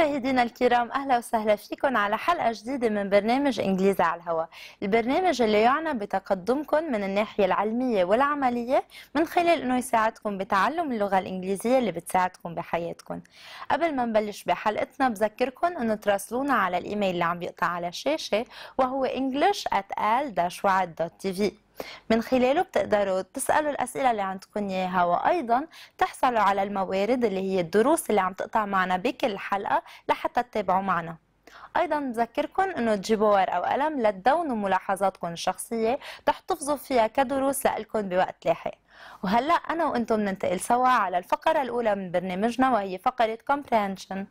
مشاهدينا الكرام اهلا وسهلا فيكم على حلقه جديده من برنامج انجليزي على الهواء، البرنامج اللي يعنى بتقدمكم من الناحيه العلميه والعمليه من خلال انه يساعدكم بتعلم اللغه الانجليزيه اللي بتساعدكم بحياتكم. قبل ما نبلش بحلقتنا بذكركم انه تراسلونا على الايميل اللي عم بيقطع على الشاشه وهو english@al-waad.tv من خلاله بتقدروا تسألوا الأسئلة اللي عندكم إياها وأيضا تحصلوا على الموارد اللي هي الدروس اللي عم تقطع معنا بكل حلقة لحتى تتابعوا معنا ايضا نذكركم انه تجيبوا ورقه وقلم لتدونوا ملاحظاتكم الشخصيه تحتفظوا فيها كدروس لكم بوقت لاحق وهلا انا وانتم بننتقل سوا على الفقره الاولى من برنامجنا وهي فقره كومبريهنشن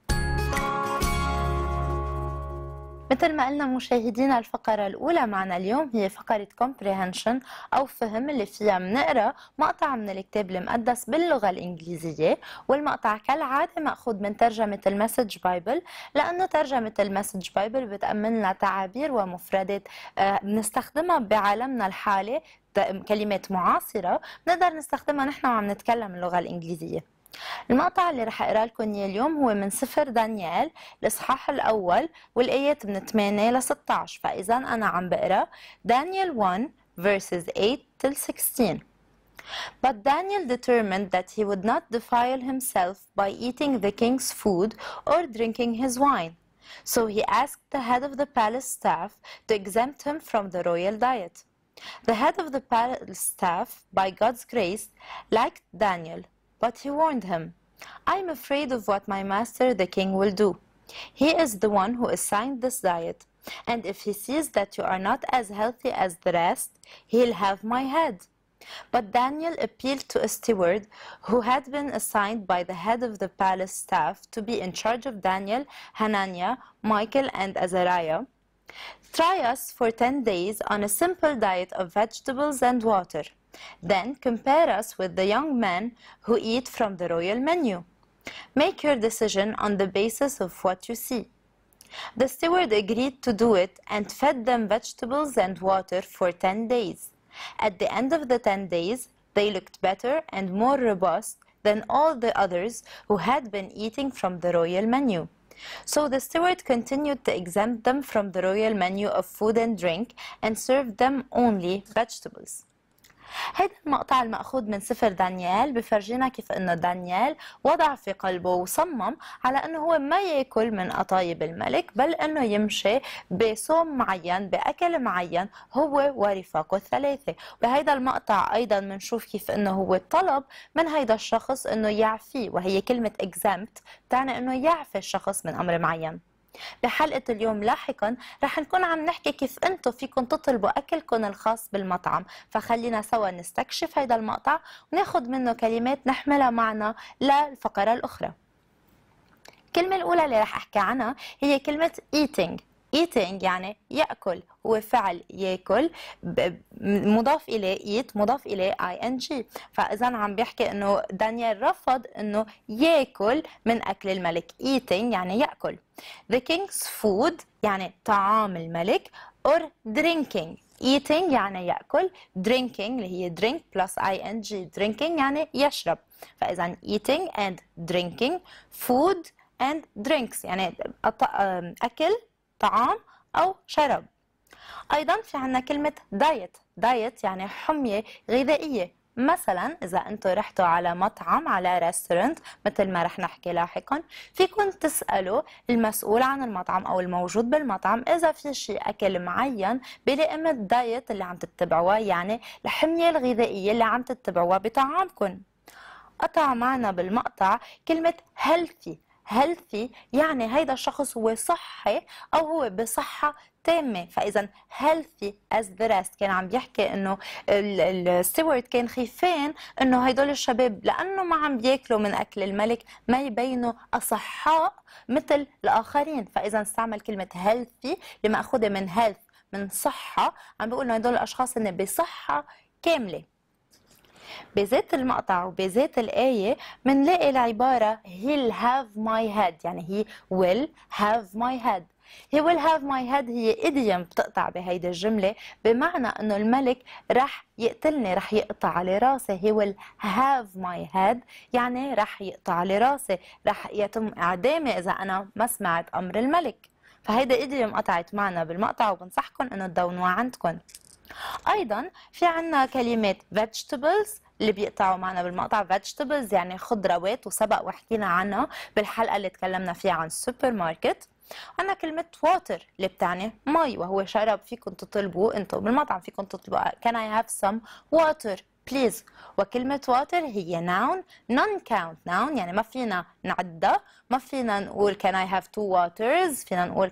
مثل ما قلنا مشاهدينا الفقرة الأولى معنا اليوم هي فقرة comprehension أو فهم اللي فيها منقرأ مقطع من الكتاب المقدس باللغة الإنجليزية والمقطع كالعادة مأخوذ من ترجمة المسج بايبل لأنه ترجمة المسج بايبل بتأمن لنا تعابير ومفردات آه، بنستخدمها بعالمنا الحالي كلمات معاصرة بنقدر نستخدمها نحن وعم نتكلم اللغة الإنجليزية المقطع اللي رح اقرا لكم اياه اليوم هو من سفر دانيال الاصحاح الاول والايات من 8 ل 16 فاذا انا عم بقرا دانيال 1 verses 8 till 16 But Daniel determined that he would not defile himself by eating the king's food or drinking his wine. So he asked the head of the palace staff to exempt him from the royal diet. The head of the palace staff, by God's grace, liked Daniel But he warned him, I am afraid of what my master the king will do. He is the one who assigned this diet, and if he sees that you are not as healthy as the rest, he'll have my head. But Daniel appealed to a steward who had been assigned by the head of the palace staff to be in charge of Daniel, Hananiah, Michael, and Azariah. Try us for 10 days on a simple diet of vegetables and water. Then compare us with the young men who eat from the royal menu. Make your decision on the basis of what you see. The steward agreed to do it and fed them vegetables and water for 10 days. At the end of the 10 days, they looked better and more robust than all the others who had been eating from the royal menu. So the steward continued to exempt them from the royal menu of food and drink and served them only vegetables. هذا المقطع المأخوذ من سفر دانيال بفرجينا كيف أنه دانيال وضع في قلبه وصمم على أنه هو ما يأكل من قطايب الملك بل أنه يمشي بصوم معين بأكل معين هو ورفاقه الثلاثة بهذا المقطع أيضا بنشوف كيف أنه هو طلب من هذا الشخص أنه يعفيه وهي كلمة exempt تعني أنه يعفي الشخص من أمر معين بحلقة اليوم لاحقا رح نكون عم نحكي كيف انتم فيكم تطلبوا أكلكم الخاص بالمطعم فخلينا سوا نستكشف هذا المقطع وناخد منه كلمات نحملها معنا للفقرة الأخرى الكلمة الأولى اللي رح أحكي عنها هي كلمة eating eating يعني يأكل هو فعل ياكل مضاف إليه eat مضاف إليه ing فإذا عم بيحكي إنه دانيال رفض إنه ياكل من أكل الملك eating يعني يأكل the king's food يعني طعام الملك or drinking eating يعني يأكل drinking اللي هي drink plus ing drinking يعني يشرب فإذا eating and drinking food and drinks يعني أكل طعام أو شرب أيضا في عنا كلمة دايت دايت يعني حمية غذائية مثلا إذا أنتم رحتوا على مطعم على ريستورنت مثل ما رح نحكي لاحقا فيكم تسألوا المسؤول عن المطعم أو الموجود بالمطعم إذا في شيء أكل معين بلقمة دايت اللي عم تتبعوها يعني الحمية الغذائية اللي عم تتبعوها بطعامكم قطع معنا بالمقطع كلمة healthy healthy يعني هيدا الشخص هو صحي او هو بصحه تامه فاذا healthy as the rest كان عم بيحكي انه الستيوارد كان خيفان انه هدول الشباب لانه ما عم بياكلوا من اكل الملك ما يبينوا اصحاء مثل الاخرين فاذا استعمل كلمه healthy لمأخوذه من health من صحه عم بيقول انه هدول الاشخاص هن بصحه كامله بذات المقطع وبذات الآية منلاقي العبارة he'll have my head يعني he will have my head he will have my head هي idiom بتقطع بهيدي الجملة بمعنى أنه الملك رح يقتلني رح يقطع على راسي he will have my head يعني رح يقطع على راسي رح يتم إعدامي إذا أنا ما سمعت أمر الملك فهيدا idiom قطعت معنا بالمقطع وبنصحكم أنه تدونوها عندكم ايضا في عندنا كلمات vegetables اللي بيقطعوا معنا بالمقطع vegetables يعني خضروات وسبق وحكينا عنها بالحلقه اللي تكلمنا فيها عن السوبر ماركت عندنا كلمة water اللي بتعني مي وهو شرب فيكم تطلبوه انتم بالمطعم فيكم تطلبوه can I have some water بليز وكلمة واتر هي noun non count noun يعني ما فينا نعدها ما فينا نقول can I have two waters فينا نقول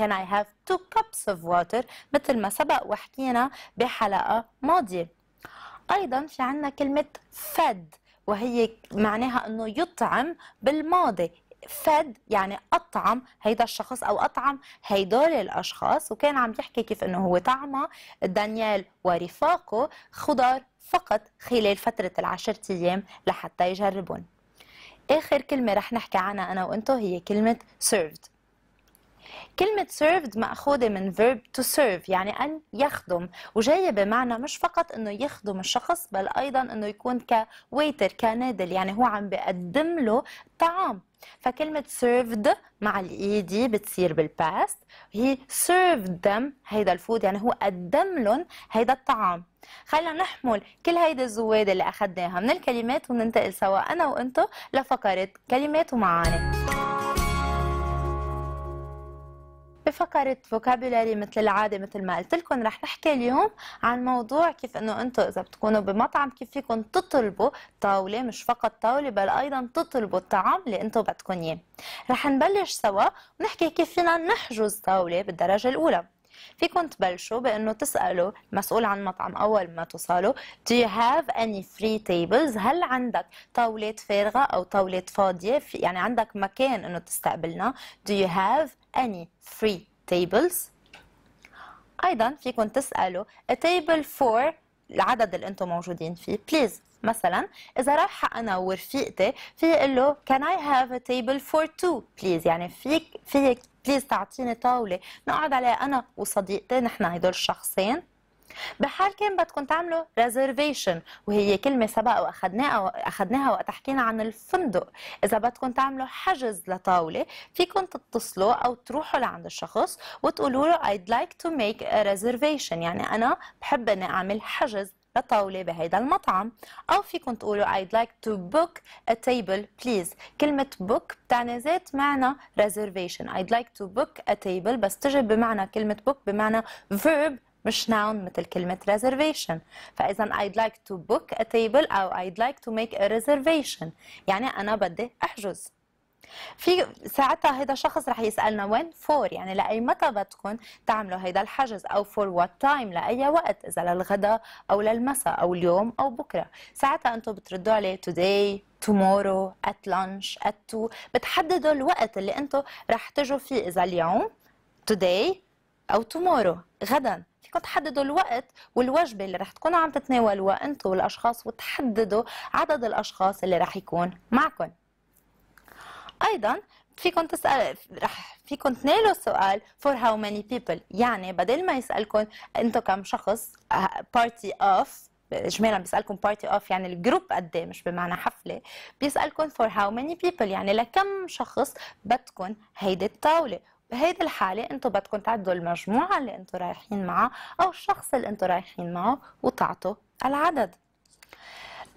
can I have two cups of water مثل ما سبق وحكينا بحلقة ماضية أيضا في عنا كلمة fed وهي معناها أنه يطعم بالماضي فد يعني اطعم هيدا الشخص او اطعم هيدول الاشخاص وكان عم يحكي كيف انه هو طعمه دانيال ورفاقه خضار فقط خلال فترة العشرة أيام لحتى يجربون آخر كلمة رح نحكي عنها أنا وأنتو هي كلمة served كلمة served مأخوذة من verb to serve يعني أن يخدم وجاية بمعنى مش فقط أنه يخدم الشخص بل أيضا أنه يكون كويتر كنادل يعني هو عم بقدم له طعام فكلمة served مع الإيدي e بتصير بالباست هي served them هيدا الفود يعني هو قدم لهم هيدا الطعام خلينا نحمل كل هيدي الزواد اللي أخدناها من الكلمات وننتقل سوا أنا وأنتو لفقرة كلمات ومعاني بفقرة فوكابولاري مثل العادة مثل ما قلت لكم رح نحكي اليوم عن موضوع كيف انه انتم اذا بتكونوا بمطعم كيف فيكم تطلبوا طاولة مش فقط طاولة بل ايضا تطلبوا الطعام اللي انتم بدكم اياه. رح نبلش سوا ونحكي كيف فينا نحجز طاولة بالدرجة الأولى. فيكم تبلشوا بانه تسالوا مسؤول عن مطعم اول ما توصلوا do you have any free tables هل عندك طاولات فارغه او طاولات فاضيه يعني عندك مكان انه تستقبلنا do you have any free tables ايضا فيكم تسالوا a table for العدد اللي انتم موجودين فيه please مثلا اذا رايحه انا ورفيقتي في اقول له كان اي هاف ا تيبل فور تو بليز يعني فيك فيك بليز تعطيني طاوله نقعد عليها انا وصديقتي نحن هدول الشخصين بحال كان بدكم تعملوا ريزرفيشن وهي كلمه سبق واخذناها اخذناها وقت حكينا عن الفندق اذا بدكم تعملوا حجز لطاوله فيكم تتصلوا او تروحوا لعند الشخص وتقولوا له I'd like to make a reservation يعني انا بحب اني اعمل حجز لطاولة بهيدا المطعم أو فيكم تقولوا I'd like to book a table please كلمة book بتعني ذات معنى reservation I'd like to book a table بس تجي بمعنى كلمة book بمعنى verb مش noun مثل كلمة reservation فإذا I'd like to book a table أو I'd like to make a reservation يعني أنا بدي أحجز في ساعتها هيدا الشخص رح يسالنا وين فور يعني لاي متى بدكم تعملوا هيدا الحجز او فور وات تايم لاي وقت اذا للغدا او للمساء او اليوم او بكره ساعتها انتم بتردوا عليه توداي تومورو ات لانش ات تو بتحددوا الوقت اللي انتم رح تجوا فيه اذا اليوم توداي او تومورو غدا فيكم تحددوا الوقت والوجبه اللي رح تكونوا عم تتناولوها انتم والاشخاص وتحددوا عدد الاشخاص اللي رح يكون معكم ايضا فيكم تسال رح فيكم تنالوا السؤال فور هاو ماني بيبل يعني بدل ما يسالكم انتم كم شخص بارتي اوف اجمالا بيسالكم بارتي اوف يعني الجروب قد إيه، مش بمعنى حفله بيسالكم فور هاو ماني بيبل يعني لكم شخص بدكم هيدي الطاوله بهيدي الحالة انتم بدكم تعدوا المجموعة اللي انتم رايحين معها أو الشخص اللي انتم رايحين معه وتعطوا العدد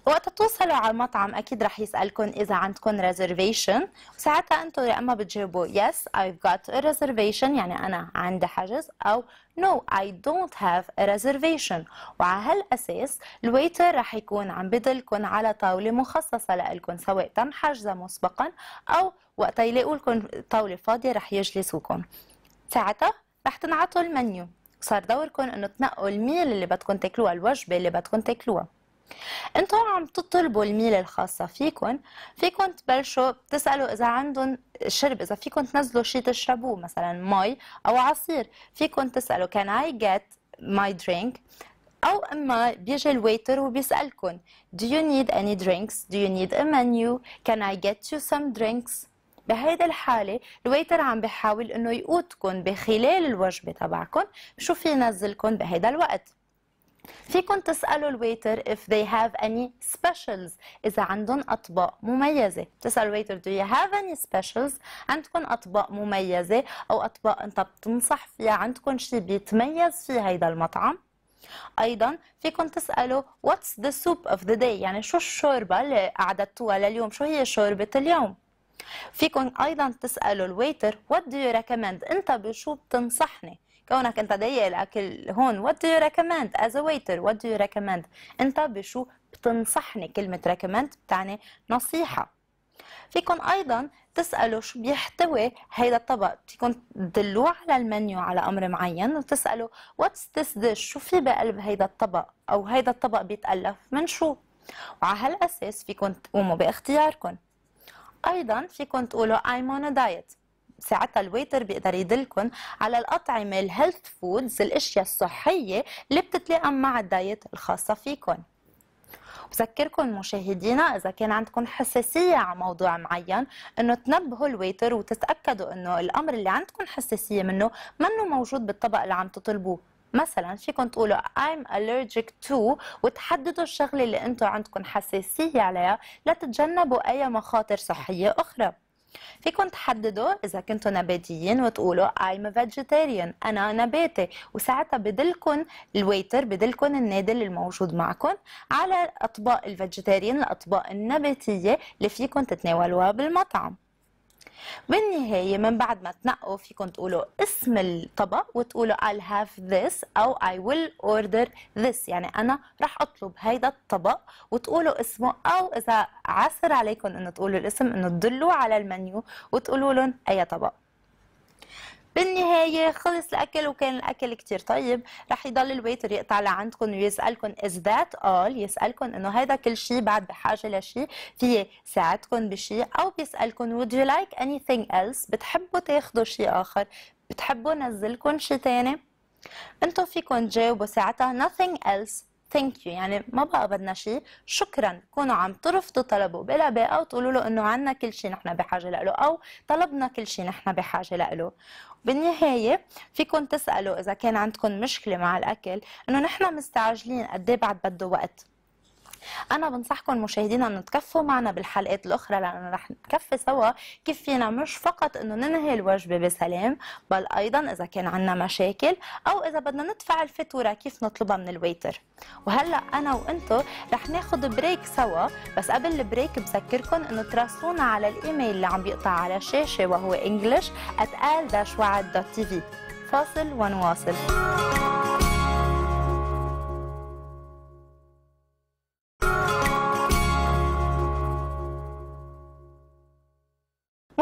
وقت توصلوا على المطعم اكيد رح يسالكم اذا عندكم ريزرفيشن وساعتها انتم يا اما بتجاوبوا يس اي جوت ريزرفيشن يعني انا عندي حجز او نو اي دونت هاف ريزرفيشن وعلى هالأساس الويتر رح يكون عم بدلكم على طاولة مخصصة لكم سواء تم حجزها مسبقا أو وقت يلاقوا لكم طاولة فاضية رح يجلسوكم ساعتها رح تنعطوا المنيو صار دوركم انه تنقوا الميل اللي بدكم تاكلوها الوجبه اللي بدكم تاكلوها انتو عم تطلبوا الميلة الخاصة فيكن فيكن تبلشوا تسألوا إذا عندهم شرب إذا فيكن تنزلوا شي تشربوه مثلا مي أو عصير فيكن تسألوا can I get my drink أو إما بيجي الويتر وبيسألكن do you need any drinks do you need a menu can I get you some drinks بهيدي الحالة الويتر عم بحاول انه يقودكن بخلال الوجبة تبعكن شو في ينزلكم بهيدا الوقت فيكن تسالوا الويتر if they have any specials اذا عندهم اطباق مميزه تسأل الويتر do you have any specials عندكم اطباق مميزه او اطباق انت بتنصح فيها عندكم شيء بيتميز فيه هيدا المطعم ايضا فيكم تسالوا what's the soup of the day يعني شو الشوربه اللي اعددتوها لليوم شو هي شوربه اليوم فيكم ايضا تسالوا الويتر what do you recommend انت بشو بتنصحني كونك انت ضيق الاكل هون وات دو يو ريكومند از ا ويتر وات دو يو ريكومند انت بشو بتنصحني كلمه ريكومند بتعني نصيحه فيكم ايضا تسالوا شو بيحتوي هيدا الطبق فيكم تدلوه على المنيو على امر معين وتسالوا واتس ذس ديش شو في بقلب هيدا الطبق او هيدا الطبق بيتالف من شو وعلى هالاساس فيكم تقوموا باختياركم ايضا فيكم تقولوا I'm on a diet ساعتها الويتر بيقدر يدلكم على الاطعمه الهيلث فودز الاشياء الصحيه اللي بتتلائم مع الدايت الخاصه فيكم بذكركم مشاهدينا اذا كان عندكم حساسيه على موضوع معين انه تنبهوا الويتر وتتاكدوا انه الامر اللي عندكم حساسيه منه منه موجود بالطبق اللي عم تطلبوه مثلا فيكم تقولوا I'm allergic to وتحددوا الشغله اللي انتم عندكم حساسيه عليها لتتجنبوا اي مخاطر صحيه اخرى فيكم تحددوا اذا كنتوا نباتيين وتقولوا I'm a vegetarian انا نباتي وساعتها بدلكم الويتر بدلكم النادل الموجود معكم على اطباق الفيجيتيريان الاطباق النباتيه اللي فيكم تتناولوها بالمطعم بالنهاية من بعد ما تنقوا فيكم تقولوا اسم الطبق وتقولوا I'll have this أو I will order this يعني أنا رح أطلب هيدا الطبق وتقولوا اسمه أو إذا عسر عليكم إنه تقولوا الاسم إنه تدلوا على المنيو وتقولوا لهم أي طبق بالنهايه خلص الاكل وكان الاكل كتير طيب رح يضل الويتر يقطع لعندكم ويسالكم is that all يسالكم انه هذا كل شيء بعد بحاجه لشيء في ساعدكم بشيء او بيسالكم would you like anything else بتحبوا تاخذوا شيء اخر بتحبوا نزلكم شيء تاني انتم فيكم تجاوبوا ساعتها nothing else ثانك يو يعني ما بقى بدنا شيء شكرا كونوا عم ترفضوا طلبه بلا او تقولوا له انه عنا كل شيء نحن بحاجه له او طلبنا كل شيء نحن بحاجه له بالنهايه فيكم تسالوا اذا كان عندكم مشكله مع الاكل انه نحن مستعجلين قد إيه بعد بده وقت انا بنصحكم مشاهدينا انه تكفوا معنا بالحلقات الاخرى لانه رح نكفي سوا كيف فينا مش فقط انه ننهي الوجبه بسلام بل ايضا اذا كان عندنا مشاكل او اذا بدنا ندفع الفاتوره كيف نطلبها من الويتر وهلا انا وانتو رح ناخذ بريك سوا بس قبل البريك بذكركم انه تراسلونا على الايميل اللي عم بيقطع على الشاشه وهو english at فاصل ونواصل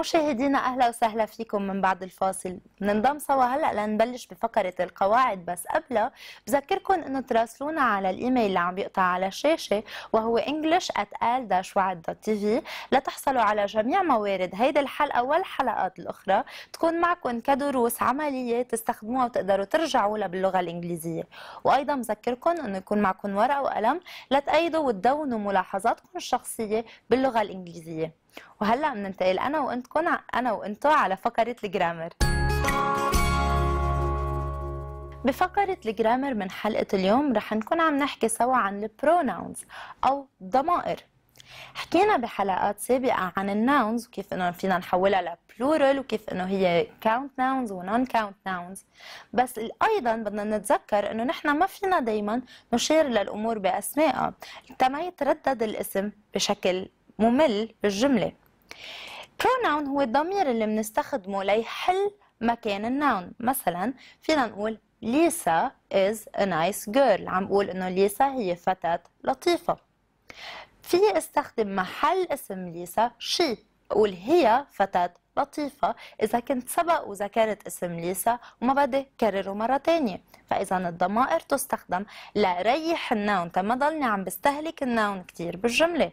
مشاهدينا اهلا وسهلا فيكم من بعد الفاصل ننضم سوا هلا لنبلش بفقره القواعد بس قبلها بذكركم انه تراسلونا على الايميل اللي عم بيقطع على الشاشه وهو english@al-waad.tv لتحصلوا على جميع موارد هيدي الحلقه والحلقات الاخرى تكون معكم كدروس عمليه تستخدموها وتقدروا ترجعوا لها باللغه الانجليزيه وايضا بذكركم انه يكون معكم ورقه وقلم لتأيدوا وتدونوا ملاحظاتكم الشخصيه باللغه الانجليزيه وهلا بننتقل انا وانتكم انا وانتو على فقره الجرامر بفقرة الجرامر من حلقة اليوم رح نكون عم نحكي سوا عن البروناونز أو الضمائر حكينا بحلقات سابقة عن الناونز وكيف انه فينا نحولها لبلورال وكيف انه هي كاونت ناونز ونون كاونت ناونز بس ايضا بدنا نتذكر انه نحن ما فينا دايما نشير للامور باسمائها تما يتردد الاسم بشكل ممل بالجملة pronoun هو الضمير اللي بنستخدمه ليحل مكان النون مثلا فينا نقول ليسا is a nice girl عم بقول انه ليسا هي فتاة لطيفة في استخدم محل اسم ليسا شي بقول هي فتاة لطيفة إذا كنت سبق وذكرت اسم ليسا وما بدي كرره مرة تانية فإذا الضمائر تستخدم لريح النون تما ضلني عم بستهلك النون كتير بالجملة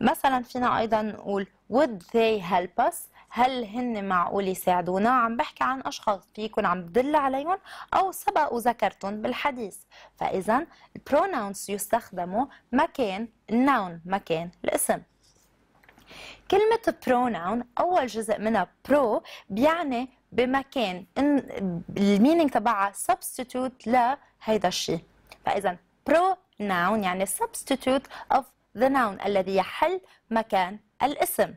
مثلا فينا ايضا نقول would they help us هل هن معقول يساعدونا عم بحكي عن اشخاص فيكن عم بدل عليهم او سبق وذكرتهم بالحديث فاذا pronouns يستخدموا مكان النون مكان الاسم كلمة pronoun أول جزء منها pro بيعني بمكان الميننج تبعها substitute لهيدا الشيء فإذا pronoun يعني substitute of the noun الذي يحل مكان الاسم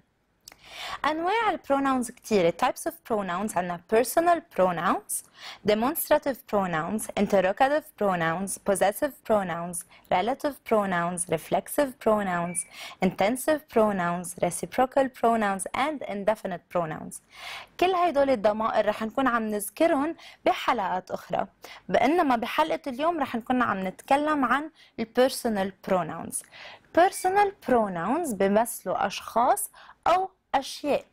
انواع pronouns كتيرة types of pronouns عندنا personal pronouns demonstrative pronouns interrogative pronouns possessive pronouns relative pronouns reflexive pronouns intensive pronouns reciprocal pronouns and indefinite pronouns كل هدول الضمائر رح نكون عم نذكرهم بحلقات اخرى بانما بحلقه اليوم رح نكون عم نتكلم عن personal pronouns personal pronouns بيمثلوا اشخاص او أشياء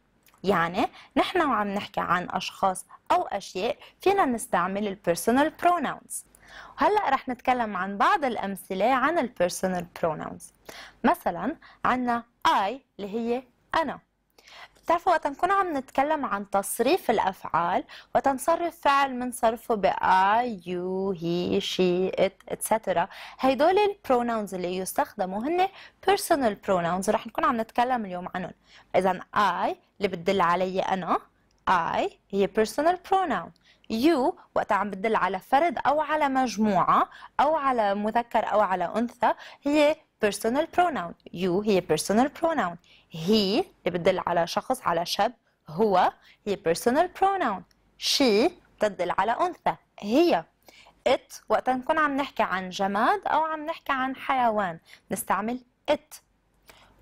يعني نحن وعم نحكي عن أشخاص أو أشياء فينا نستعمل personal pronouns وهلا رح نتكلم عن بعض الأمثلة عن personal pronouns مثلا عنا I اللي هي أنا بتعرفوا وقت نكون عم نتكلم عن تصريف الافعال وقت نصرف فعل بنصرفه ب بقى يو هي شي ات اتسترا هدول البرونونز اللي يستخدموا هن personal pronouns رح نكون عم نتكلم اليوم عنهم اذا I اللي بتدل علي انا I هي personal pronoun you وقتها عم بتدل على فرد او على مجموعه او على مذكر او على انثى هي personal pronoun you هي personal pronoun he اللي بتدل على شخص على شاب هو هي personal pronoun she بتدل على أنثى هي it وقتها نكون عم نحكي عن جماد أو عم نحكي عن حيوان نستعمل it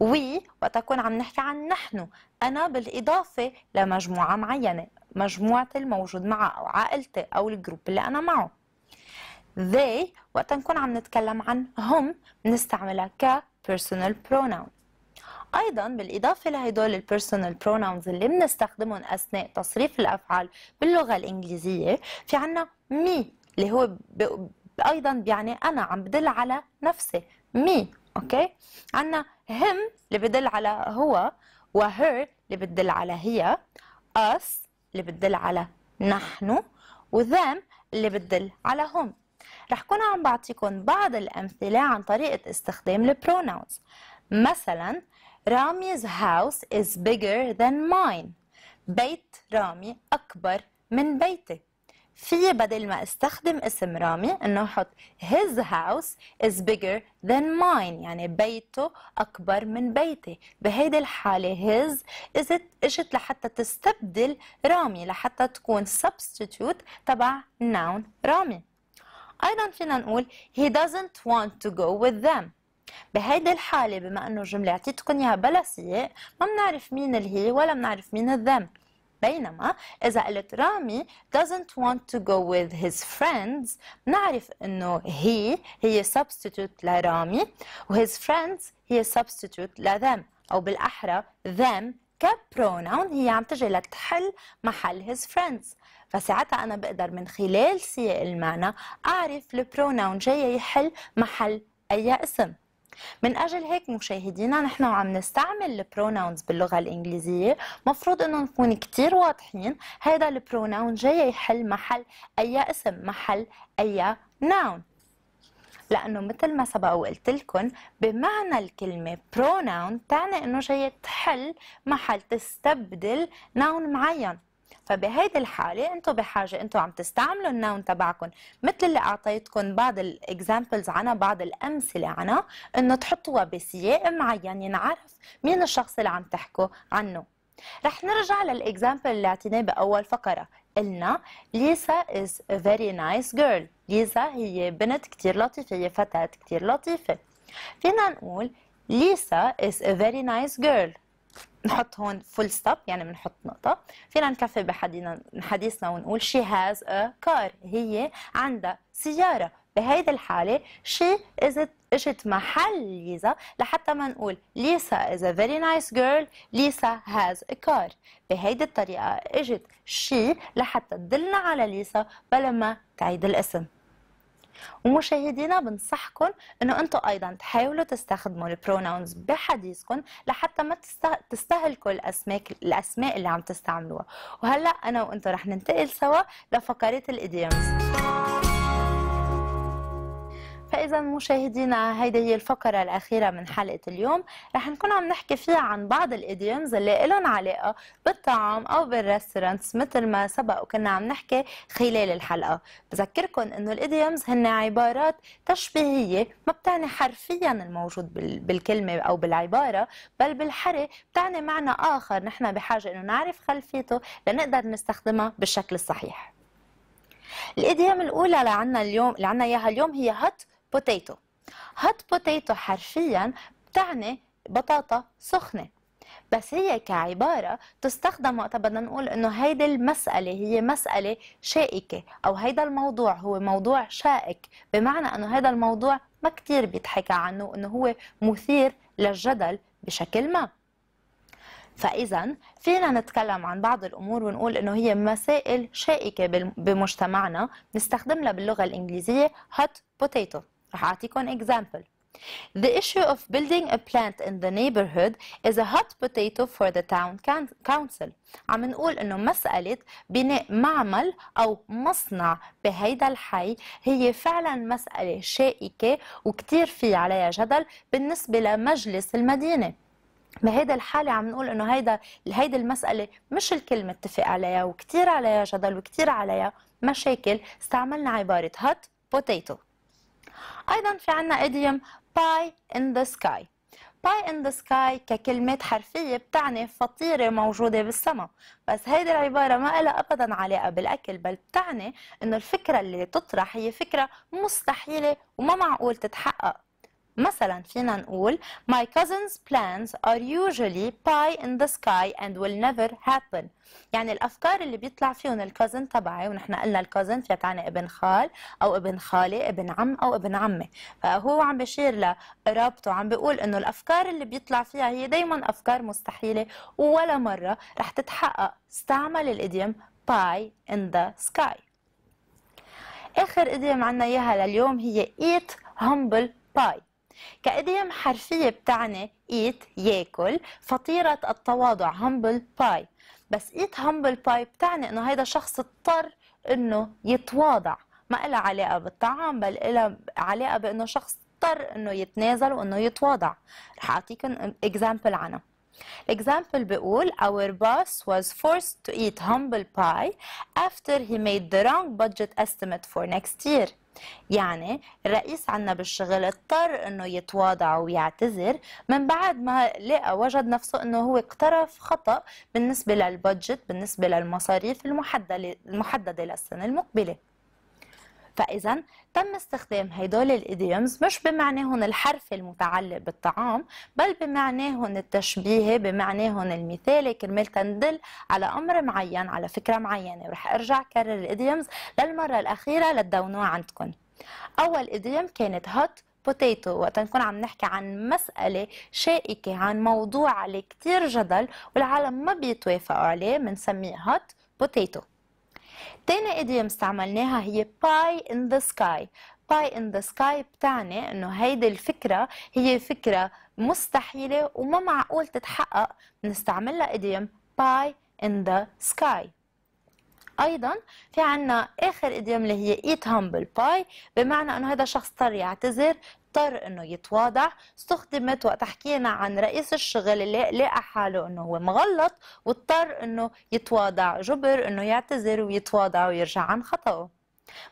we وقتها نكون عم نحكي عن نحن أنا بالإضافة لمجموعة معينة مجموعة الموجود معه أو عائلتي أو الجروب اللي أنا معه they وقت نكون عم نتكلم عن هم بنستعملها ك personal pronoun ايضا بالاضافه لهدول البيرسونال بروناونز اللي بنستخدمهم اثناء تصريف الافعال باللغه الانجليزيه في عنا مي اللي هو ايضا بيعني انا عم بدل على نفسي مي اوكي عنا هم اللي بدل على هو وهير اللي بدل على هي us اللي بدل على نحن وذم اللي بدل على هم رح كون عم بعطيكم بعض الأمثلة عن طريقة استخدام البروناونز مثلا رامي's house is bigger than mine بيت رامي أكبر من بيتي في بدل ما استخدم اسم رامي انه احط his house is bigger than mine يعني بيته اكبر من بيتي بهيدي الحاله his اجت اجت لحتى تستبدل رامي لحتى تكون substitute تبع noun رامي أيضا فينا نقول he doesn't want to go with them بهيدي الحالة بما أنه الجملة عطيتكم إياها بلا سياق ما بنعرف مين الهي ولا بنعرف مين الذم بينما إذا قلت رامي doesn't want to go with his friends بنعرف إنه he هي substitute لرامي و his friends هي substitute لذم أو بالأحرى them كبرونون هي عم تجي لتحل محل his friends فساعتها انا بقدر من خلال سياق المعنى اعرف البروناون جاي يحل محل اي اسم من اجل هيك مشاهدينا نحن وعم نستعمل البروناونز باللغه الانجليزيه مفروض انه نكون كتير واضحين هذا البروناون جاي يحل محل اي اسم محل اي ناون لانه مثل ما سبق وقلت لكم بمعنى الكلمه pronoun تعني انه جاي تحل محل تستبدل ناون معين فبهيدي الحاله انتم بحاجه انتم عم تستعملوا النون تبعكم مثل اللي اعطيتكم بعض الاكزامبلز عنها بعض الامثله عنها انه تحطوها بسياق معين ينعرف مين الشخص اللي عم تحكوا عنه رح نرجع للاكزامبل اللي اعطيناه باول فقره قلنا ليسا از فيري نايس جيرل girl ليسا هي بنت كثير لطيفة هي فتاة كثير لطيفة فينا نقول ليسا از ا فيري نايس جيرل نحط هون فول ستوب يعني بنحط نقطة فينا نكفي بحديثنا ونقول she has a car هي عندها سيارة بهيدي الحالة she is اجت محل ليزا لحتى ما نقول ليزا is a very nice girl ليزا has a car بهيدي الطريقة اجت she لحتى تدلنا على ليزا بلا ما تعيد الاسم ومشاهدينا بنصحكم انه انتم ايضا تحاولوا تستخدموا البروناونز بحديثكم لحتى ما تستهلكوا الاسماء الاسماء اللي عم تستعملوها وهلا انا وانتم رح ننتقل سوا لفقرات الايديومز فإذا مشاهدينا هيدي هي الفقرة الأخيرة من حلقة اليوم رح نكون عم نحكي فيها عن بعض الإيديومز اللي لهم علاقة بالطعام أو بالريستورانتس مثل ما سبق وكنا عم نحكي خلال الحلقة بذكركم إنه الإيديومز هن عبارات تشبيهية ما بتعني حرفيا الموجود بالكلمة أو بالعبارة بل بالحري بتعني معنى آخر نحن بحاجة إنه نعرف خلفيته لنقدر نستخدمها بالشكل الصحيح الإيديوم الأولى لعنا اليوم لعنا إياها اليوم هي هات بوتيتو هوت بوتيتو حرفيا بتعني بطاطا سخنة بس هي كعبارة تستخدم وقتها بدنا نقول انه هيدي المسألة هي مسألة شائكة او هيدا الموضوع هو موضوع شائك بمعنى انه هيدا الموضوع ما كتير بيتحكى عنه انه هو مثير للجدل بشكل ما فإذا فينا نتكلم عن بعض الأمور ونقول إنه هي مسائل شائكة بمجتمعنا نستخدمها باللغة الإنجليزية hot potato راح أعطيكم example The issue of building a plant in the neighborhood is a hot potato for the town council. عم نقول انه مسألة بناء معمل او مصنع بهيدا الحي هي فعلا مسألة شائكة وكتير في عليها جدل بالنسبة لمجلس المدينة. بهيدا الحالة عم نقول انه هيدا هيدي المسألة مش الكل متفق عليها وكتير عليها جدل وكتير عليها مشاكل استعملنا عبارة hot potato. أيضا في عنا idiom pie in the sky باي ان ذا سكاي ككلمة حرفية بتعني فطيرة موجودة بالسماء بس هيدي العبارة ما لها أبدا علاقة بالأكل بل بتعني إنه الفكرة اللي تطرح هي فكرة مستحيلة وما معقول تتحقق مثلا فينا نقول My cousin's plans are usually pie in the sky and will never happen يعني الأفكار اللي بيطلع فيهم الكازن تبعي ونحن قلنا الكازن فيها تعني ابن خال أو ابن خالي ابن عم أو ابن عمي فهو عم بيشير لقرابته عم بيقول إنه الأفكار اللي بيطلع فيها هي دايما أفكار مستحيلة ولا مرة رح تتحقق استعمل الإديم pie in the sky آخر إديم عنا إياها لليوم هي eat humble pie كإديم حرفية بتعني eat ياكل فطيرة التواضع humble pie بس eat humble pie بتعني إنه هيدا شخص اضطر إنه يتواضع ما إلها علاقة بالطعام بل إلها علاقة بإنه شخص اضطر إنه يتنازل وإنه يتواضع رح أعطيكم اكزامبل عنها الاكزامبل بيقول our boss was forced to eat humble pie after he made the wrong budget estimate for next year يعني الرئيس عنا بالشغل اضطر انه يتواضع ويعتذر من بعد ما لقى وجد نفسه انه هو اقترف خطأ بالنسبة للبادجت بالنسبة للمصاريف المحددة للسنة المقبلة فإذا تم استخدام هيدول الإيديومز مش بمعناهن الحرف المتعلق بالطعام بل بمعناهن التشبيهي بمعناهن المثالي كرمال تندل على أمر معين على فكرة معينة ورح أرجع كرر الإيديومز للمرة الأخيرة لتدونوها عندكم أول إيديوم كانت هوت بوتيتو وقت نكون عم نحكي عن مسألة شائكة عن موضوع عليه كتير جدل والعالم ما بيتوافقوا عليه بنسميه هوت بوتيتو تاني إديم استعملناها هي pie in the sky pie in the sky بتعني انه هيدي الفكرة هي فكرة مستحيلة وما معقول تتحقق بنستعملها إديم pie in the sky ايضا في عنا اخر idiom اللي هي eat humble pie بمعنى انه هذا شخص اضطر يعتذر اضطر انه يتواضع استخدمت وقت حكينا عن رئيس الشغل اللي لقى حاله انه هو مغلط واضطر انه يتواضع جبر انه يعتذر ويتواضع ويرجع عن خطأه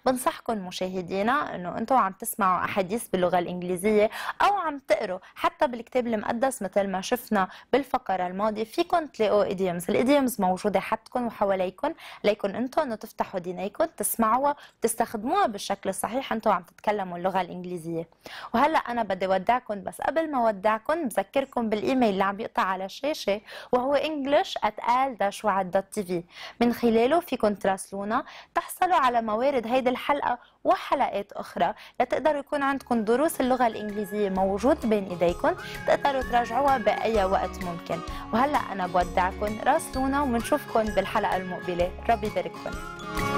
بنصحكم مشاهدينا انه انتم عم تسمعوا احاديث باللغه الانجليزيه او عم تقروا حتى بالكتاب المقدس مثل ما شفنا بالفقره الماضيه فيكم تلاقوا ايديومز الايديومز موجوده حدكم وحواليكم ليكن انتم انه تفتحوا دينيكم تسمعوها تستخدموها بالشكل الصحيح انتم عم تتكلموا اللغه الانجليزيه وهلا انا بدي ودعكم بس قبل ما ودعكم بذكركم بالايميل اللي عم يقطع على الشاشه وهو english@al-tv من خلاله فيكم تراسلونا تحصلوا على موارد هيدي الحلقه وحلقات اخرى لتقدروا يكون عندكم دروس اللغه الانجليزيه موجود بين ايديكم تقدروا تراجعوها باي وقت ممكن وهلا انا بودعكم راسلونا وبنشوفكم بالحلقه المقبله ربي يبارككم